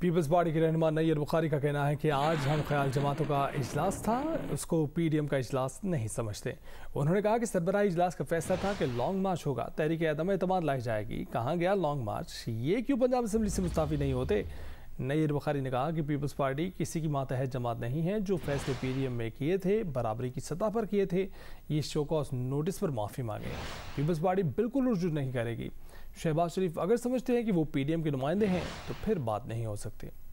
peoples party के रहनुमा नैयर बुखारी का कहना है कि आज हम ख्याल जमातों का इजलास था उसको पीडीएम का इजलास नहीं समझते उन्होंने कहा कि सरबराही इजलास का फैसला था कि लॉन्ग मार्च होगा तहरीक अदम अतमाद लाई जाएगी कहाँ गया लॉन्ग मार्च ये क्यों पंजाब असम्बली से मुस्ताफ़ी नहीं होते नईर बखारी ने कहा कि पीपल्स पार्टी किसी की मातहत जमात नहीं है जो फैसले पीडीएम में किए थे बराबरी की सतह पर किए थे ये शोकॉस नोटिस पर माफ़ी मांगे पीपल्स पार्टी बिल्कुल रुजू नहीं करेगी शहबाज शरीफ अगर समझते हैं कि वो पीडीएम के नुमाइंदे हैं तो फिर बात नहीं हो सकती